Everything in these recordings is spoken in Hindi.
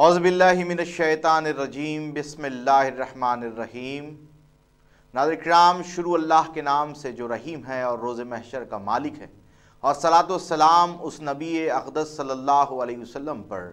औज़बिल्लिमिनशैतानरजीम बसमीम नादर कराम शुरू अल्लाह के नाम से जो रहीम है और रोज़ महशर का मालिक है और सलात उस नबी अकदस सल्ला वसम पर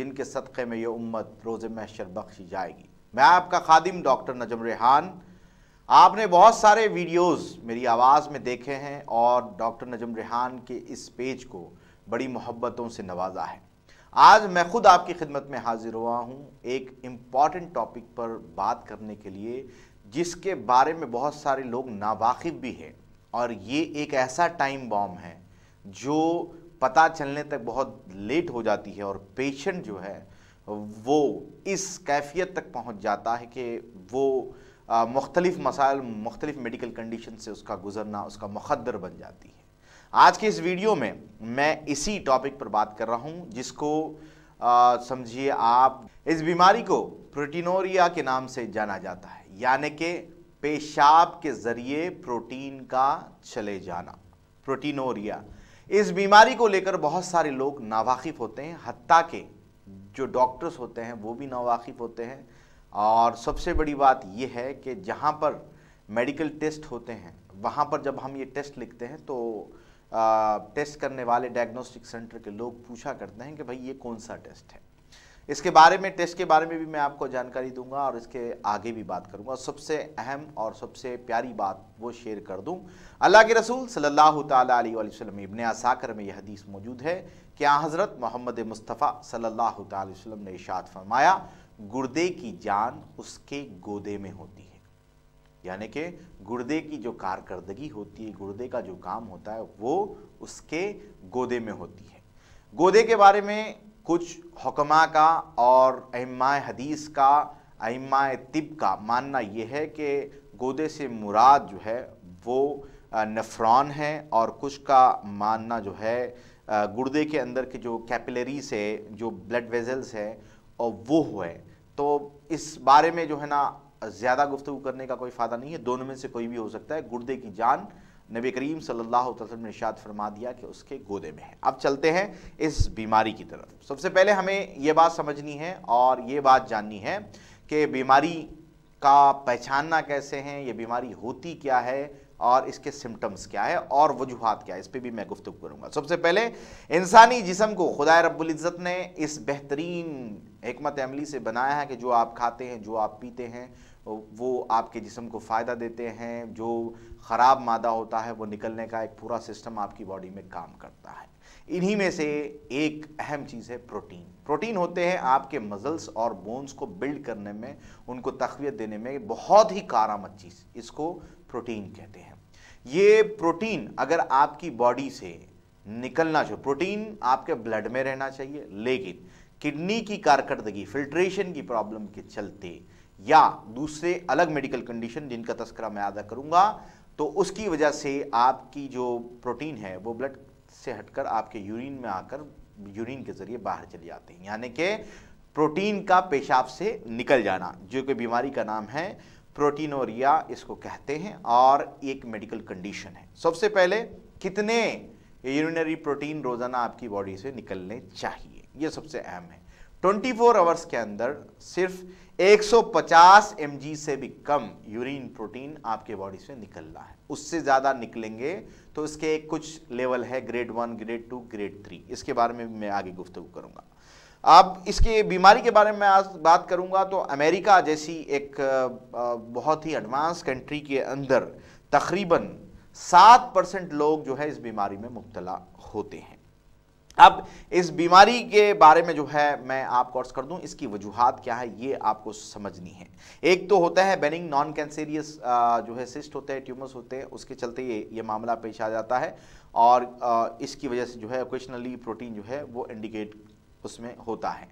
जिनके सदक़े में यह उम्मत रोज़ महशर बख्शी जाएगी मैं आपका खादिम डॉक्टर नजम रेहान आपने बहुत सारे वीडियोज़ मेरी आवाज़ में देखे हैं और डॉक्टर नजम रेहान के इस पेज को बड़ी मोहब्बतों से नवाजा है आज मैं खुद आपकी खिदमत में हाजिर हुआ हूँ एक इम्पॉर्टेंट टॉपिक पर बात करने के लिए जिसके बारे में बहुत सारे लोग नावाकिफ़ भी हैं और ये एक ऐसा टाइम बॉम है जो पता चलने तक बहुत लेट हो जाती है और पेशेंट जो है वो इस कैफियत तक पहुँच जाता है कि वो मुख्तलिफ़ मसाइल मुख्तलिफ़ मेडिकल कंडीशन से उसका गुजरना उसका मुखदर बन जाती है आज के इस वीडियो में मैं इसी टॉपिक पर बात कर रहा हूँ जिसको समझिए आप इस बीमारी को प्रोटीनोरिया के नाम से जाना जाता है यानी कि पेशाब के ज़रिए प्रोटीन का चले जाना प्रोटीनोरिया इस बीमारी को लेकर बहुत सारे लोग नावाकिफ़ होते हैं हती के जो डॉक्टर्स होते हैं वो भी नावाकिफ़ होते हैं और सबसे बड़ी बात यह है कि जहाँ पर मेडिकल टेस्ट होते हैं वहाँ पर जब हम ये टेस्ट लिखते हैं तो टेस्ट करने वाले डायग्नोस्टिक सेंटर के लोग पूछा करते हैं कि भाई ये कौन सा टेस्ट है इसके बारे में टेस्ट के बारे में भी मैं आपको जानकारी दूंगा और इसके आगे भी बात करूंगा सबसे अहम और सबसे प्यारी बात वो शेयर कर दूं अल्लाह के रसूल सल्लल्लाहु सल्ला तसलम इबन आसाकर में यह हदीस मौजूद है कि हज़रत मोहम्मद मुस्तफ़ा सल्लल्लाहु अलैहि वसल्लम ने इशाद फरमाया गुर्दे की जान उसके गोदे में होती है यानी कि गुर्दे की जो कारकर्दगी होती है गुर्दे का जो काम होता है वो उसके गोदे में होती है गोदे के बारे में कुछ हकमा का और अम्मा हदीस का अम्मा तिब का मानना यह है कि गोदे से मुराद जो है वो नफरान है और कुछ का मानना जो है गुर्दे के अंदर के जो कैपिलरीज है जो ब्लड वेजल्स हैं और वो है तो इस बारे में जो है ना ज़्यादा गुफ्तु करने का कोई फ़ायदा नहीं है दोनों में से कोई भी हो सकता है गुर्दे की जान नबी करीम सल्लल्लाहु अलैहि वसल्लम ने इशाद फरमा दिया कि उसके गोदे में है अब चलते हैं इस बीमारी की तरफ सबसे पहले हमें ये बात समझनी है और ये बात जाननी है कि बीमारी का पहचानना कैसे है ये बीमारी होती क्या है और इसके सिम्टम्स क्या है और वजूहत क्या है इस पर भी मैं गुफ्तु करूँगा सबसे पहले इंसानी जिसम को खुदा रबुल्ज़त ने इस बेहतरीन हमत अमली से बनाया है कि जो आप खाते हैं जो आप पीते हैं वो आपके जिसम को फ़ायदा देते हैं जो ख़राब मादा होता है वो निकलने का एक पूरा सिस्टम आपकी बॉडी में काम करता है इन्हीं में से एक अहम चीज़ है प्रोटीन प्रोटीन होते हैं आपके मजल्स और बोन्स को बिल्ड करने में उनको तकवीत देने में बहुत ही कारामद चीज़ इसको प्रोटीन कहते हैं ये प्रोटीन अगर आपकी बॉडी से निकलना चाहिए प्रोटीन आपके ब्लड में रहना चाहिए लेकिन किडनी की कारकर्दगी फिल्ट्रेशन की प्रॉब्लम के चलते या दूसरे अलग मेडिकल कंडीशन जिनका तस्करा मैं अदा करूंगा तो उसकी वजह से आपकी जो प्रोटीन है वो ब्लड से हटकर आपके यूरिन में आकर यूरिन के ज़रिए बाहर चले जाते हैं यानी कि प्रोटीन का पेशाब से निकल जाना जो कि बीमारी का नाम है प्रोटीनोरिया इसको कहते हैं और एक मेडिकल कंडीशन है सबसे पहले कितने यूरिनरी प्रोटीन रोज़ाना आपकी बॉडी से निकलने चाहिए ये सबसे अहम है 24 आवर्स के अंदर सिर्फ 150 सौ से भी कम यूरिन प्रोटीन आपके बॉडी से निकलना है उससे ज़्यादा निकलेंगे तो इसके कुछ लेवल है grade one grade two grade three इसके बारे में मैं आगे गुफ्तु करूँगा आप इसके बीमारी के बारे में आज बात करूंगा तो अमेरिका जैसी एक बहुत ही एडवांस कंट्री के अंदर तकरीबन सात परसेंट लोग जो है इस बीमारी में मुबतला होते हैं अब इस बीमारी के बारे में जो है मैं आप कोर्स कर दूं इसकी वजूहत क्या है ये आपको समझनी है एक तो होता है बेनिंग नॉन कैंसेरियस जो है सिस्ट होते हैं ट्यूमर्स होते हैं उसके चलते ये ये मामला पेश आ जाता है और इसकी वजह से जो है ओकेशनली प्रोटीन जो है वो इंडिकेट उसमें होता है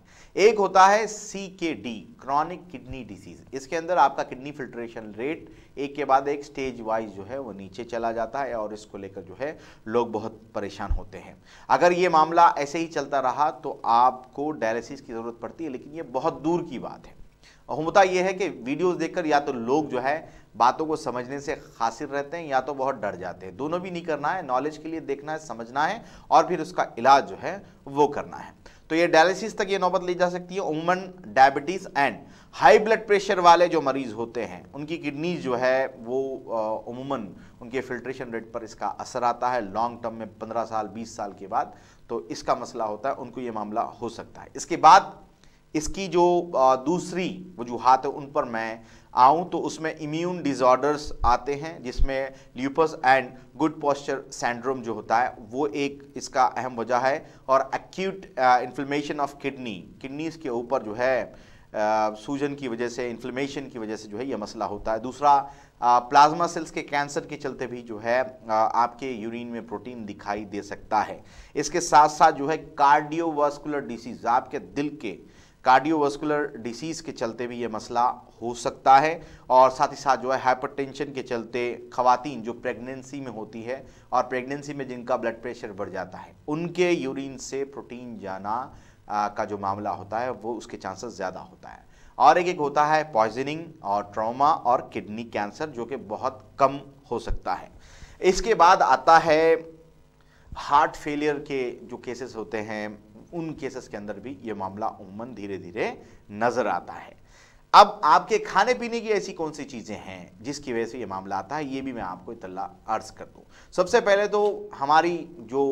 एक होता है सी के डी क्रॉनिक किडनी डिसीज इसके अंदर आपका किडनी फिल्ट्रेशन रेट एक के बाद एक स्टेज वाइज जो है वो नीचे चला जाता है और इसको लेकर जो है लोग बहुत परेशान होते हैं अगर ये मामला ऐसे ही चलता रहा तो आपको डायलिसिस की ज़रूरत पड़ती है लेकिन ये बहुत दूर की बात है होता यह है कि वीडियोज देखकर या तो लोग जो है बातों को समझने से खासिर रहते हैं या तो बहुत डर जाते हैं दोनों भी नहीं करना है नॉलेज के लिए देखना है समझना है और फिर उसका इलाज जो है वो करना है तो ये डायलिसिस तक ये नौबत ली जा सकती है women diabetes and high blood pressure वाले जो मरीज़ होते हैं उनकी किडनी जो है वो उमूमन उनके फिल्ट्रेशन रेट पर इसका असर आता है लॉन्ग टर्म में 15 साल 20 साल के बाद तो इसका मसला होता है उनको ये मामला हो सकता है इसके बाद इसकी जो दूसरी वजूहत है उन पर मैं आऊँ तो उसमें इम्यून डिज़ॉर्डर्स आते हैं जिसमें lupus and Goodpasture syndrome जो होता है वो एक इसका अहम वजह है और acute inflammation of kidney kidneys के ऊपर जो है आ, सूजन की वजह से इन्फ्लेमेशन की वजह से जो है ये मसला होता है दूसरा आ, प्लाज्मा सेल्स के कैंसर के चलते भी जो है आ, आपके यूरिन में प्रोटीन दिखाई दे सकता है इसके साथ साथ जो है कार्डियोवास्कुलर डिसीज़ आपके दिल के कार्डियोवास्कुलर डिसीज़ के चलते भी ये मसला हो सकता है और साथ ही साथ जो है हाइपरटेंशन के चलते खवातीन जो प्रेगनेंसी में होती है और प्रेगनेंसी में जिनका ब्लड प्रेशर बढ़ जाता है उनके यूरिन से प्रोटीन जाना आ, का जो मामला होता है वो उसके चांसेस ज़्यादा होता है और एक एक होता है पॉइजनिंग और ट्रामा और किडनी कैंसर जो कि बहुत कम हो सकता है इसके बाद आता है हार्ट फेलियर के जो केसेस होते हैं उन केसेस के अंदर भी ये मामला उमूमन धीरे धीरे नजर आता है अब आपके खाने पीने की ऐसी कौन सी चीज़ें हैं जिसकी वजह से ये मामला आता है ये भी मैं आपको इतला अर्ज कर दूँ सबसे पहले तो हमारी जो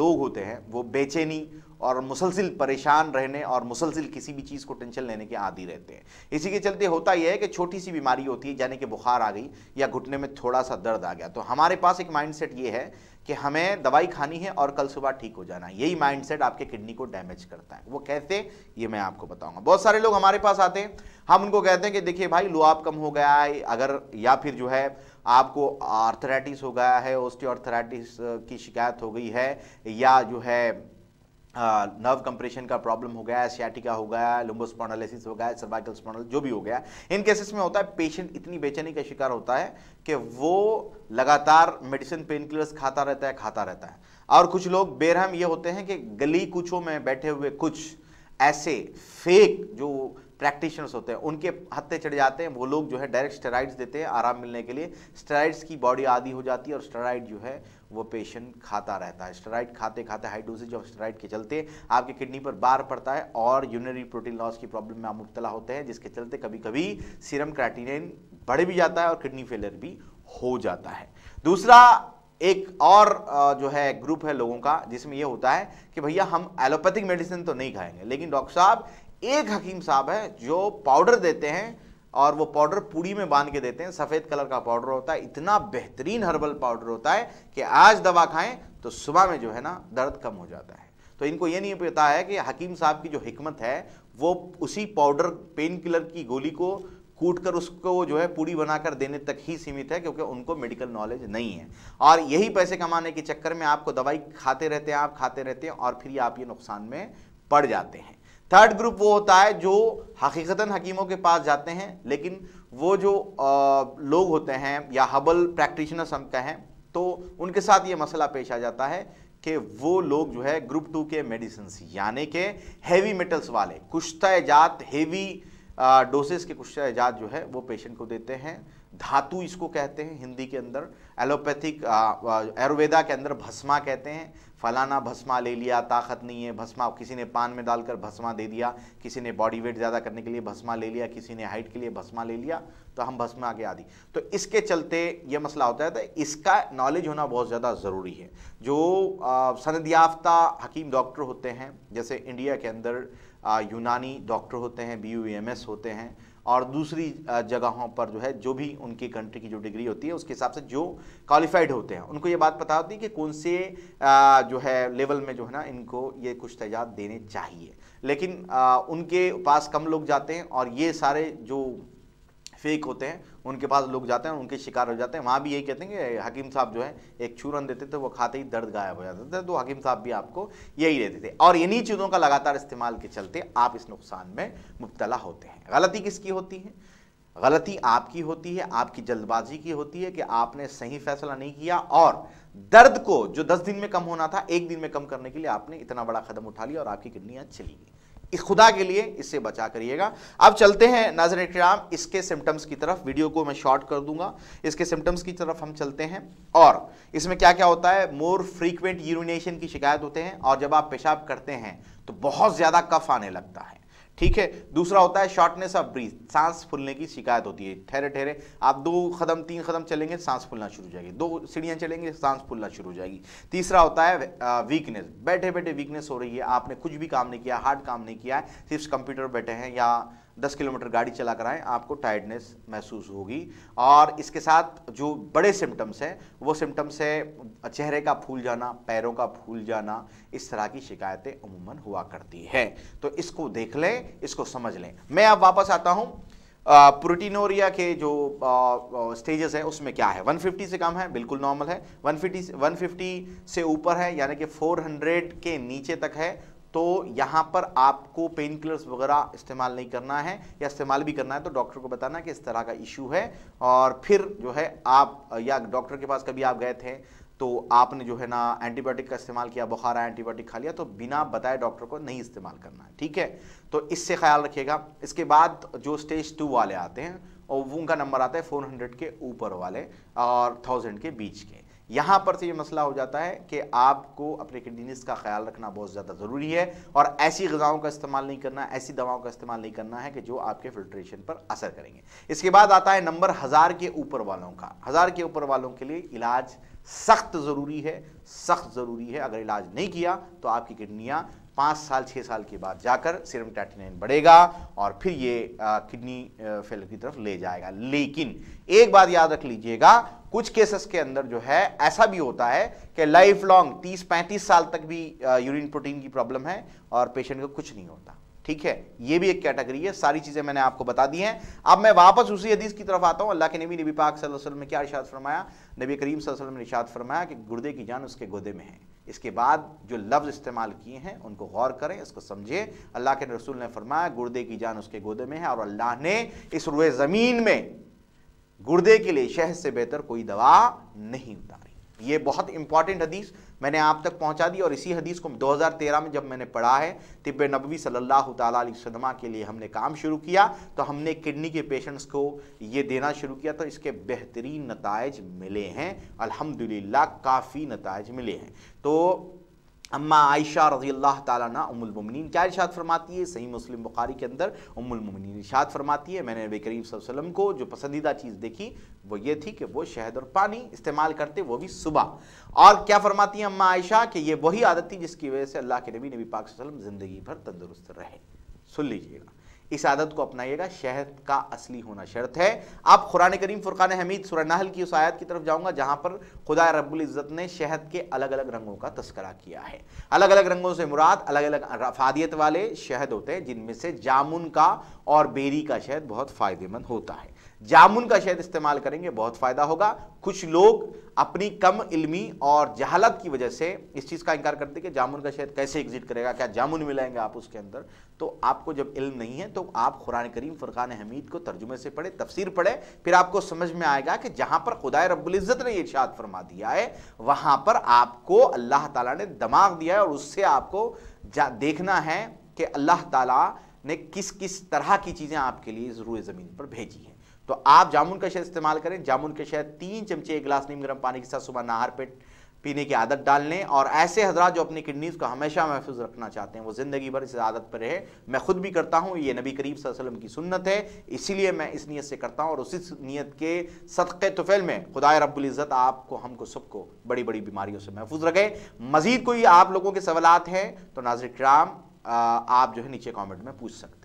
लोग होते हैं वो बेचैनी और मुसलसिल परेशान रहने और मुसलसिल किसी भी चीज़ को टेंशन लेने के आदि रहते हैं इसी के चलते होता यह है कि छोटी सी बीमारी होती है यानी कि बुखार आ गई या घुटने में थोड़ा सा दर्द आ गया तो हमारे पास एक माइंडसेट ये है कि हमें दवाई खानी है और कल सुबह ठीक हो जाना है यही सेट आपके किडनी को डैमेज करता है वो कहते ये मैं आपको बताऊँगा बहुत सारे लोग हमारे पास आते हैं हम उनको कहते हैं कि देखिए भाई लोहाब कम हो गया है अगर या फिर जो है आपको आर्थराइटिस हो गया है ऑस्टियोआर्थराइटिस की शिकायत हो गई है या जो है नर्व कंप्रेशन का प्रॉब्लम हो गया सियाटिका हो गया लुम्बोस्पॉन्डलिसिस हो गया सर्वाइकल स्पॉन्डल जो भी हो गया इन केसेस में होता है पेशेंट इतनी बेचैनी का शिकार होता है कि वो लगातार मेडिसिन पेन किलर्स खाता रहता है खाता रहता है और कुछ लोग बेरहम ये होते हैं कि गली कुछों में बैठे हुए कुछ ऐसे फेक जो प्रैक्टिशनर्स होते हैं उनके हत्ते चढ़ जाते हैं वो लोग जो है डायरेक्ट स्टेराइड्स देते हैं आराम मिलने के लिए स्टेराइड्स की बॉडी आदि हो जाती है और स्टेराइड जो है वो पेशेंट खाता रहता है स्टेराइड खाते खाते हाई डोजेज ऑफ स्टेराइड के चलते आपके किडनी पर बार पड़ता है और यूनरी प्रोटीन लॉस की प्रॉब्लम में आप मुबतला होते हैं जिसके चलते कभी कभी सीरम क्राइटीरियन बढ़ भी जाता है और किडनी फेलियर भी हो जाता है दूसरा एक और जो है ग्रुप है लोगों का जिसमें यह होता है कि भैया हम एलोपैथिक मेडिसिन तो नहीं खाएंगे लेकिन डॉक्टर साहब एक हकीम साहब है जो पाउडर देते हैं और वो पाउडर पूड़ी में बांध के देते हैं सफ़ेद कलर का पाउडर होता है इतना बेहतरीन हर्बल पाउडर होता है कि आज दवा खाएं तो सुबह में जो है ना दर्द कम हो जाता है तो इनको ये नहीं पता है कि हकीम साहब की जो हमत है वो उसी पाउडर पेन किलर की गोली को कूट कर उसको जो है पूरी बनाकर देने तक ही सीमित है क्योंकि उनको मेडिकल नॉलेज नहीं है और यही पैसे कमाने के चक्कर में आपको दवाई खाते रहते हैं आप खाते रहते हैं और फिर आप ये नुकसान में पड़ जाते हैं थर्ड ग्रुप वो होता है जो हकीकता हकीमों के पास जाते हैं लेकिन वो जो आ, लोग होते हैं या हबल प्रैक्टिशनर्स हम कहें तो उनके साथ ये मसला पेश आ जाता है कि वो लोग जो है ग्रुप टू के मेडिसिन यानी के हैवी मेटल्स वाले कुश्ता जात हैवी डोसेस के कुश्ता जात जो है वो पेशेंट को देते हैं धातु इसको कहते हैं हिंदी के अंदर एलोपैथिक आयुर्वेदा के अंदर भस्मा कहते हैं फलाना भस्मा ले लिया ताकत नहीं है भस्मा किसी ने पान में डालकर भस्मा दे दिया किसी ने बॉडी वेट ज़्यादा करने के लिए भस्मा ले लिया किसी ने हाइट के लिए भस्मा ले लिया तो हम भस्मा आगे आदि तो इसके चलते ये मसला होता है तो इसका नॉलेज होना बहुत ज़्यादा ज़रूरी है जो सनद याफ्ता हकीम डॉक्टर होते हैं जैसे इंडिया के अंदर यूनानी डॉक्टर होते हैं बी होते हैं और दूसरी जगहों पर जो है जो भी उनकी कंट्री की जो डिग्री होती है उसके हिसाब से जो क्वालिफाइड होते हैं उनको ये बात पता होती है कि कौन से जो है लेवल में जो है ना इनको ये कुछ तैजात देने चाहिए लेकिन उनके पास कम लोग जाते हैं और ये सारे जो फेक होते हैं उनके पास लोग जाते हैं उनके शिकार हो जाते हैं वहाँ भी यही कहते हैं कि हकीम साहब जो है एक छूरन देते थे वो खाते ही दर्द गायब हो जाता था तो हकीम साहब भी आपको यही देते थे और इन्हीं चीज़ों का लगातार इस्तेमाल के चलते आप इस नुकसान में मुबतला होते हैं गलती किसकी होती है गलती आपकी होती है आपकी जल्दबाजी की होती है कि आपने सही फैसला नहीं किया और दर्द को जो दस दिन में कम होना था एक दिन में कम करने के लिए आपने इतना बड़ा कदम उठा लिया और आपकी किडनियाँ चली गई खुदा के लिए इससे बचा करिएगा अब चलते हैं नाजर कराम इसके सिम्टम्स की तरफ वीडियो को मैं शॉर्ट कर दूंगा इसके सिम्टम्स की तरफ हम चलते हैं और इसमें क्या क्या होता है मोर फ्रीक्वेंट यूरिनेशन की शिकायत होते हैं और जब आप पेशाब करते हैं तो बहुत ज़्यादा कफ आने लगता है ठीक है दूसरा होता है शॉर्टनेस ऑफ ब्रीथ सांस फूलने की शिकायत होती है ठहरे ठहरे आप दो कदम तीन कदम चलेंगे सांस फूलना शुरू हो जाएगी दो सीढ़ियाँ चलेंगे सांस फूलना शुरू हो जाएगी तीसरा होता है वीकनेस बैठे बैठे वीकनेस हो रही है आपने कुछ भी काम नहीं किया हार्ड काम नहीं किया है सिर्फ कंप्यूटर बैठे हैं या 10 किलोमीटर गाड़ी चला कर आए आपको टायर्डनेस महसूस होगी और इसके साथ जो बड़े सिम्टम्स हैं वो सिम्टम्स है चेहरे का फूल जाना पैरों का फूल जाना इस तरह की शिकायतें अमूमन हुआ करती हैं तो इसको देख लें इसको समझ लें मैं अब वापस आता हूँ प्रोटीनोरिया के जो स्टेजेस हैं उसमें क्या है 150 से कम है बिल्कुल नॉर्मल है 150 150 से ऊपर है यानी कि 400 के नीचे तक है तो यहाँ पर आपको पेन किलर्स वगैरह इस्तेमाल नहीं करना है या इस्तेमाल भी करना है तो डॉक्टर को बताना कि इस तरह का इशू है और फिर जो है आप या डॉक्टर के पास कभी आप गए थे तो आपने जो है ना एंटीबायोटिक का इस्तेमाल किया बुखार आया एंटीबायोटिक खा लिया तो बिना बताए डॉक्टर को नहीं इस्तेमाल करना है ठीक है तो इससे ख्याल रखिएगा इसके बाद जो स्टेज टू वाले आते हैं और उनका नंबर आता है 400 के ऊपर वाले और 1000 के बीच के यहाँ पर से ये मसला हो जाता है कि आपको अपने किडनीस का ख्याल रखना बहुत ज़्यादा ज़रूरी है और ऐसी गज़ाओं का इस्तेमाल नहीं करना ऐसी दवाओं का इस्तेमाल नहीं करना है कि जो आपके फिल्ट्रेशन पर असर करेंगे इसके बाद आता है नंबर हज़ार के ऊपर वालों का हज़ार के ऊपर वालों के लिए इलाज सख्त ज़रूरी है सख्त ज़रूरी है अगर इलाज नहीं किया तो आपकी किडनियाँ पाँच साल छः साल के बाद जाकर सीरम टैटिनाइन बढ़ेगा और फिर ये किडनी फेलर की तरफ ले जाएगा लेकिन एक बात याद रख लीजिएगा कुछ केसेस के अंदर जो है ऐसा भी होता है कि लाइफ लॉन्ग तीस पैंतीस साल तक भी यूरिन प्रोटीन की प्रॉब्लम है और पेशेंट को कुछ नहीं होता ठीक है ये भी एक कैटेगरी है सारी चीज़ें मैंने आपको बता दी हैं अब मैं वापस उसी हदीस की तरफ आता हूँ अल्लाह के नबी नबी पाक सल्लल्लाहु अलैहि वसल्लम ने क्या इशाद फरमाया नबी करीम सल्लल्लाहु अलैहि वसल्लम ने इशाद फरमाया कि गुर्दे की जान उसके गोदे में है इसके बाद जो लफ्ज़ इस्तेमाल किए हैं उनको गौर करें इसको समझें अल्लाह के रसूल ने फरमाया गुर्दे की जान उसके गोदे में है और अल्लाह ने इस रुए ज़मीन में गुर्दे के लिए शहद से बेहतर कोई दवा नहीं उतारी ये बहुत इंपॉर्टेंट हदीस मैंने आप तक पहुंचा दी और इसी हदीस को 2013 में जब मैंने पढ़ा है तिब नबी सल्लल्लाहु अलैहि वसल्लम के लिए हमने काम शुरू किया तो हमने किडनी के पेशेंट्स को ये देना शुरू किया तो इसके बेहतरीन नतज मिले हैं अल्हम्दुलिल्लाह काफ़ी नतज मिले हैं तो अम्मा आयशा रजी अल्लाह ताला उमुलमिन क्या इर्शाद फरमाती है सही मुस्लिम बुखारी के अंदर उमुलमिन इर्शाद फरमाती है मैंने नबी करीम वसल्लम को जो पसंदीदा चीज़ देखी वो ये थी कि वो शहद और पानी इस्तेमाल करते वो भी सुबह और क्या फरमाती हैं अम्मा आयशा कि ये वही आदत थी जिसकी वजह से अल्लाह के नबी नबी पाक वसल्लम ज़िंदगी भर तंदुरुस्त रहे सुन लीजिएगा इस आदत को अपनाइएगा शहद का असली होना शर्त है आप कुरान करीम फुरकान हमीद सुरनाहल की उस आयत की तरफ जाऊंगा जहां पर खुदा रब्बुल इज़्ज़त ने शहद के अलग अलग रंगों का तस्करा किया है अलग अलग रंगों से मुराद अलग अलग रफादियत वाले शहद होते हैं जिनमें से जामुन का और बेरी का शहद बहुत फ़ायदेमंद होता है जामुन का शहद इस्तेमाल करेंगे बहुत फ़ायदा होगा कुछ लोग अपनी कम इल्मी और जहालत की वजह से इस चीज़ का इनकार करते कि जामुन का शहद कैसे एग्जिट करेगा क्या जामुन मिलाएंगे आप उसके अंदर तो आपको जब इल्म नहीं है तो आप कुरान करीम फुरान हमीद को तर्जुमे से पढ़े तफसीर पढ़े फिर आपको समझ में आएगा कि जहाँ पर खुदा रबुल्ज़त ने इर्शाद फरमा दिया है वहाँ पर आपको अल्लाह तला ने दमाग दिया है और उससे आपको देखना है कि अल्लाह तला ने किस किस तरह की चीज़ें आपके लिए ज़रूर ज़मीन पर भेजी हैं तो आप जामुन का शहद इस्तेमाल करें जामुन के शहद तीन चमचे एक गिलास नीम गर्म पानी के साथ सुबह नहार पे पीने की आदत डाल लें और ऐसे हजरा जो अपनी किडनीज़ को हमेशा महफूज रखना चाहते हैं वो ज़िंदगी भर इस आदत पर रहे मैं खुद भी करता हूँ ये नबी करीब वसलम की सुन्नत है इसीलिए मैं इस नीयत से करता हूँ और उसी नीयत के सदक़ तुफैल में खुदा रबुल्ज़त आपको हमको सबको बड़ी बड़ी बीमारियों से महफूज रखें मज़ीद कोई आप लोगों के सवालत हैं तो नाजर कराम आप जो है नीचे कॉमेंट में पूछ सकते हैं